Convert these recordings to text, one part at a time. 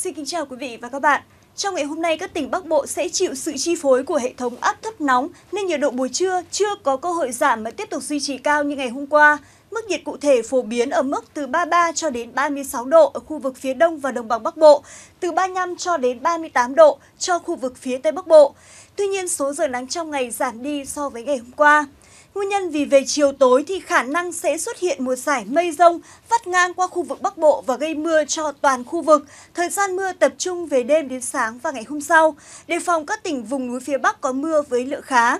Xin kính chào quý vị và các bạn. Trong ngày hôm nay, các tỉnh Bắc Bộ sẽ chịu sự chi phối của hệ thống áp thấp nóng nên nhiệt độ buổi trưa chưa có cơ hội giảm mà tiếp tục duy trì cao như ngày hôm qua. Mức nhiệt cụ thể phổ biến ở mức từ 33 cho đến 36 độ ở khu vực phía Đông và Đồng bằng Bắc Bộ, từ 35 cho đến 38 độ cho khu vực phía Tây Bắc Bộ. Tuy nhiên, số giờ nắng trong ngày giảm đi so với ngày hôm qua. Nguyên nhân vì về chiều tối thì khả năng sẽ xuất hiện một giải mây rông vắt ngang qua khu vực Bắc Bộ và gây mưa cho toàn khu vực. Thời gian mưa tập trung về đêm đến sáng và ngày hôm sau. Đề phòng các tỉnh vùng núi phía Bắc có mưa với lượng khá.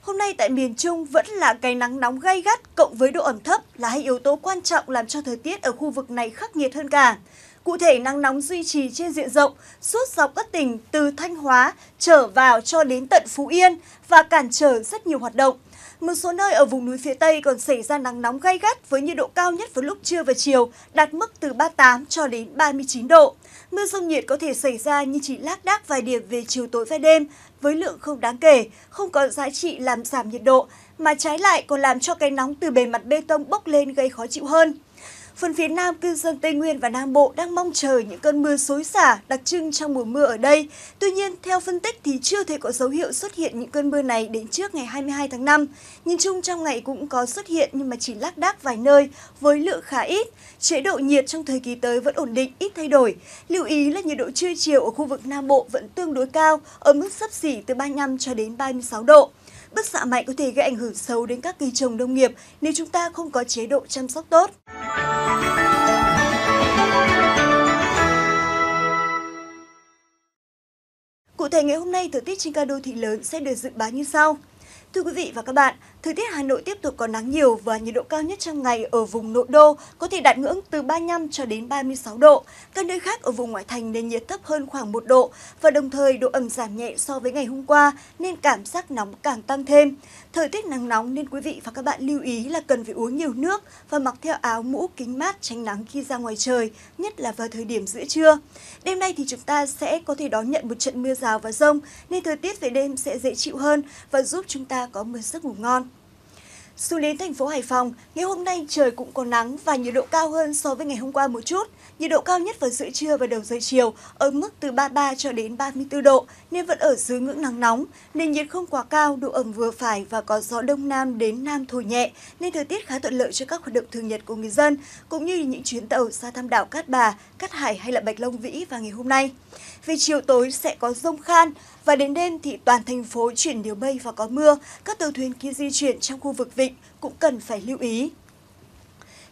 Hôm nay tại miền Trung vẫn là cái nắng nóng gay gắt cộng với độ ẩm thấp là hai yếu tố quan trọng làm cho thời tiết ở khu vực này khắc nghiệt hơn cả. Cụ thể, nắng nóng duy trì trên diện rộng suốt dọc các tỉnh từ Thanh Hóa trở vào cho đến tận Phú Yên và cản trở rất nhiều hoạt động. Một số nơi ở vùng núi phía Tây còn xảy ra nắng nóng gay gắt với nhiệt độ cao nhất vào lúc trưa và chiều, đạt mức từ 38 cho đến 39 độ. Mưa rông nhiệt có thể xảy ra nhưng chỉ lác đác vài điểm về chiều tối và đêm, với lượng không đáng kể, không có giá trị làm giảm nhiệt độ, mà trái lại còn làm cho cái nóng từ bề mặt bê tông bốc lên gây khó chịu hơn. Phần phía Nam, cư dân Tây Nguyên và Nam Bộ đang mong chờ những cơn mưa xối xả đặc trưng trong mùa mưa ở đây. Tuy nhiên, theo phân tích thì chưa thể có dấu hiệu xuất hiện những cơn mưa này đến trước ngày 22 tháng 5. Nhìn chung trong ngày cũng có xuất hiện nhưng mà chỉ lác đác vài nơi với lượng khá ít. Chế độ nhiệt trong thời kỳ tới vẫn ổn định, ít thay đổi. Lưu ý là nhiệt độ trưa chiều ở khu vực Nam Bộ vẫn tương đối cao, ở mức sấp xỉ từ 35 cho đến 36 độ. Bức xạ mạnh có thể gây ảnh hưởng xấu đến các cây trồng nông nghiệp nếu chúng ta không có chế độ chăm sóc tốt. Cụ thể ngày hôm nay thời tiết trên các đô thị lớn sẽ được dự báo như sau. Thưa quý vị và các bạn, Thời tiết Hà Nội tiếp tục có nắng nhiều và nhiệt độ cao nhất trong ngày ở vùng nội đô có thể đạt ngưỡng từ 35 cho đến 36 độ. Các nơi khác ở vùng ngoại thành nền nhiệt thấp hơn khoảng 1 độ và đồng thời độ ẩm giảm nhẹ so với ngày hôm qua nên cảm giác nóng càng tăng thêm. Thời tiết nắng nóng nên quý vị và các bạn lưu ý là cần phải uống nhiều nước và mặc theo áo mũ kính mát tránh nắng khi ra ngoài trời, nhất là vào thời điểm giữa trưa. Đêm nay thì chúng ta sẽ có thể đón nhận một trận mưa rào và rông nên thời tiết về đêm sẽ dễ chịu hơn và giúp chúng ta có một giấc ngủ ngon. Xuống đến thành phố Hải Phòng, ngày hôm nay trời cũng có nắng và nhiệt độ cao hơn so với ngày hôm qua một chút. Nhiệt độ cao nhất vào giữa trưa và đầu giờ chiều ở mức từ 33 cho đến 34 độ nên vẫn ở dưới ngưỡng nắng nóng. Nền nhiệt không quá cao, độ ẩm vừa phải và có gió đông nam đến nam thổi nhẹ nên thời tiết khá thuận lợi cho các hoạt động thường nhật của người dân cũng như những chuyến tàu ra thăm đảo Cát Bà, Cát Hải hay là Bạch Long Vĩ vào ngày hôm nay. Về chiều tối sẽ có rông khan, và đến đêm thì toàn thành phố chuyển nhiều mây và có mưa, các tàu thuyền khi di chuyển trong khu vực vịnh cũng cần phải lưu ý.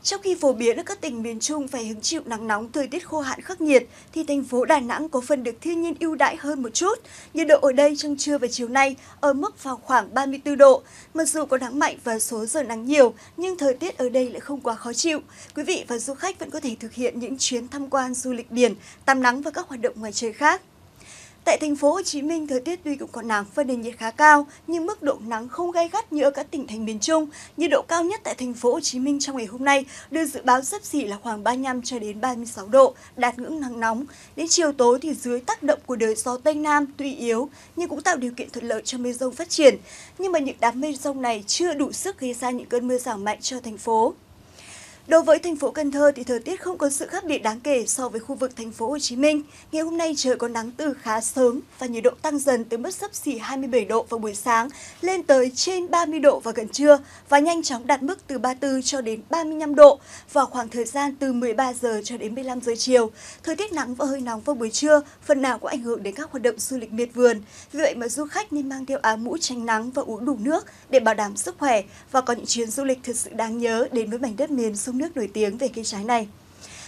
Trong khi phổ biến ở các tỉnh miền Trung phải hứng chịu nắng nóng thời tiết khô hạn khắc nghiệt, thì thành phố Đà Nẵng có phần được thiên nhiên ưu đãi hơn một chút. Nhiệt độ ở đây trong trưa và chiều nay ở mức vào khoảng 34 độ. Mặc dù có nắng mạnh và số giờ nắng nhiều, nhưng thời tiết ở đây lại không quá khó chịu. Quý vị và du khách vẫn có thể thực hiện những chuyến tham quan du lịch biển, tắm nắng và các hoạt động ngoài trời khác. Tại thành phố Hồ Chí Minh, thời tiết tuy cũng có nắng và nền nhiệt khá cao, nhưng mức độ nắng không gay gắt như ở các tỉnh thành miền Trung. Nhiệt độ cao nhất tại thành phố Hồ Chí Minh trong ngày hôm nay được dự báo sấp xỉ là khoảng 35 cho đến 36 độ, đạt ngưỡng nắng nóng. Đến chiều tối thì dưới tác động của đới gió Tây Nam tuy yếu nhưng cũng tạo điều kiện thuận lợi cho mây rông phát triển. Nhưng mà những đám mây rông này chưa đủ sức gây ra những cơn mưa giảm mạnh cho thành phố. Đối với thành phố Cần Thơ thì thời tiết không có sự khác biệt đáng kể so với khu vực thành phố Hồ Chí Minh. Ngày hôm nay trời có nắng từ khá sớm và nhiệt độ tăng dần từ mức sấp xỉ 27 độ vào buổi sáng lên tới trên 30 độ vào gần trưa và nhanh chóng đạt mức từ 34 cho đến 35 độ vào khoảng thời gian từ 13 giờ cho đến 15 giờ chiều. Thời tiết nắng và hơi nóng vào buổi trưa phần nào cũng ảnh hưởng đến các hoạt động du lịch miệt vườn. Vì vậy mà du khách nên mang theo áo mũ tránh nắng và uống đủ nước để bảo đảm sức khỏe và có những chuyến du lịch thật sự đáng nhớ đến với mảnh đất miền sông cốc nước nổi tiếng về cây trái này.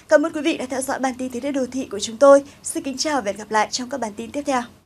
Cảm ơn quý vị đã theo dõi bản tin thế giới đô thị của chúng tôi. Xin kính chào và hẹn gặp lại trong các bản tin tiếp theo.